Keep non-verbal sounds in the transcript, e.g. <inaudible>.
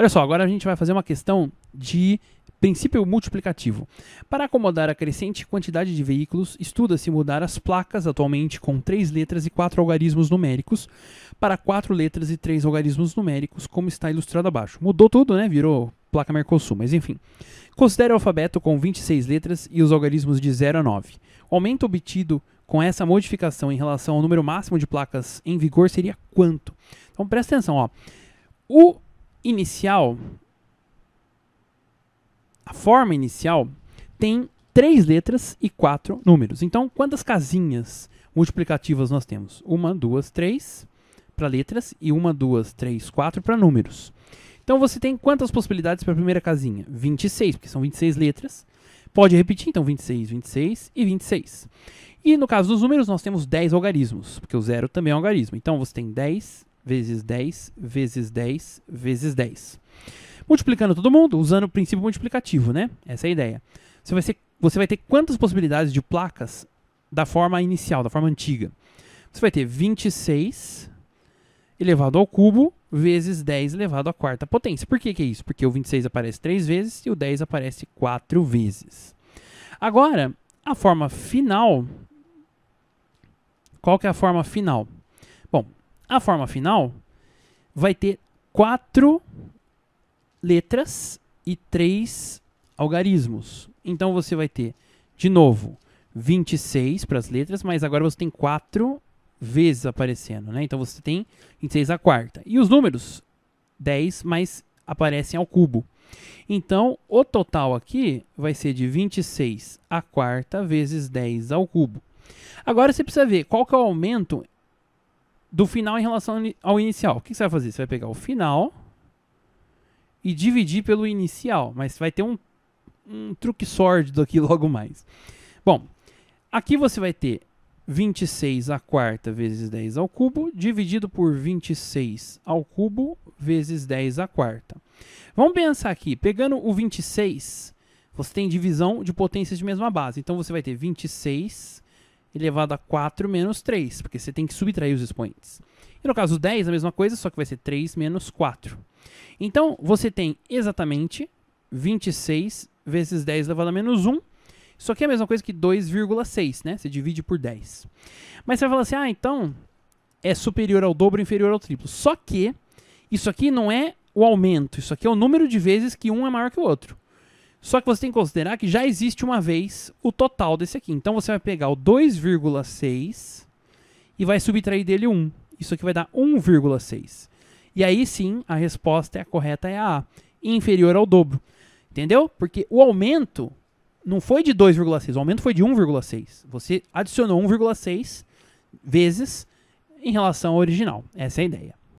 Olha só, agora a gente vai fazer uma questão de princípio multiplicativo. Para acomodar a crescente quantidade de veículos, estuda-se mudar as placas, atualmente com três letras e quatro algarismos numéricos, para quatro letras e três algarismos numéricos, como está ilustrado abaixo. Mudou tudo, né? Virou placa Mercosul, mas enfim. Considere o alfabeto com 26 letras e os algarismos de 0 a 9. O aumento obtido com essa modificação em relação ao número máximo de placas em vigor seria quanto? Então presta atenção, ó. O inicial, a forma inicial, tem três letras e quatro números. Então, quantas casinhas multiplicativas nós temos? Uma, duas, três para letras e uma, duas, três, quatro para números. Então, você tem quantas possibilidades para a primeira casinha? 26, porque são 26 letras. Pode repetir, então, 26, 26 e 26. E no caso dos números, nós temos 10 algarismos, porque o zero também é um algarismo. Então, você tem 10, vezes 10, vezes 10, vezes 10. Multiplicando todo mundo, usando o princípio multiplicativo, né? Essa é a ideia. Você vai, ser, você vai ter quantas possibilidades de placas da forma inicial, da forma antiga? Você vai ter 26 elevado ao cubo vezes 10 elevado à quarta potência. Por que, que é isso? Porque o 26 aparece 3 vezes e o 10 aparece 4 vezes. Agora, a forma final. Qual que é a forma final? Bom, a forma final vai ter quatro letras e três algarismos. Então você vai ter, de novo, 26 para as letras, mas agora você tem quatro vezes aparecendo, né? Então você tem 26 a quarta. E os números 10 mais aparecem ao cubo. Então, o total aqui vai ser de 26 a quarta vezes 10 ao cubo. Agora você precisa ver qual que é o aumento do final em relação ao inicial. O que você vai fazer? Você vai pegar o final e dividir pelo inicial, mas vai ter um, um truque sórdido aqui <laughs> logo mais. Bom, aqui você vai ter 26 à quarta vezes 10 ao cubo, dividido por 26 ao cubo vezes 10 à quarta. Vamos pensar aqui, pegando o 26, você tem divisão de potências de mesma base. Então você vai ter 26 elevado a 4 menos 3, porque você tem que subtrair os expoentes. E no caso 10, a mesma coisa, só que vai ser 3 menos 4. Então, você tem exatamente 26 vezes 10 elevado a menos 1, isso aqui é a mesma coisa que 2,6, né? Você divide por 10. Mas você vai falar assim, ah, então é superior ao dobro, inferior ao triplo. Só que isso aqui não é o aumento, isso aqui é o número de vezes que um é maior que o outro. Só que você tem que considerar que já existe uma vez o total desse aqui. Então você vai pegar o 2,6 e vai subtrair dele 1. Isso aqui vai dar 1,6. E aí sim, a resposta é a correta é a A, inferior ao dobro. Entendeu? Porque o aumento não foi de 2,6, o aumento foi de 1,6. Você adicionou 1,6 vezes em relação ao original. Essa é a ideia.